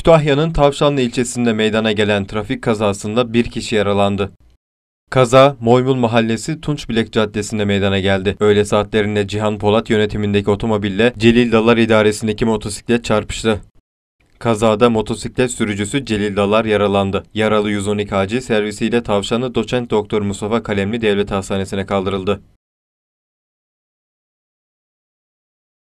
Kütahya'nın Tavşanlı ilçesinde meydana gelen trafik kazasında bir kişi yaralandı. Kaza, Moymul Mahallesi Tunçbilek Caddesi'nde meydana geldi. Öğle saatlerinde Cihan Polat yönetimindeki otomobille Celil Dalar idaresindeki motosiklet çarpıştı. Kazada motosiklet sürücüsü Celil Dalar yaralandı. Yaralı 112 acil servisiyle tavşanlı doçent doktor Mustafa Kalemli Devlet Hastanesi'ne kaldırıldı.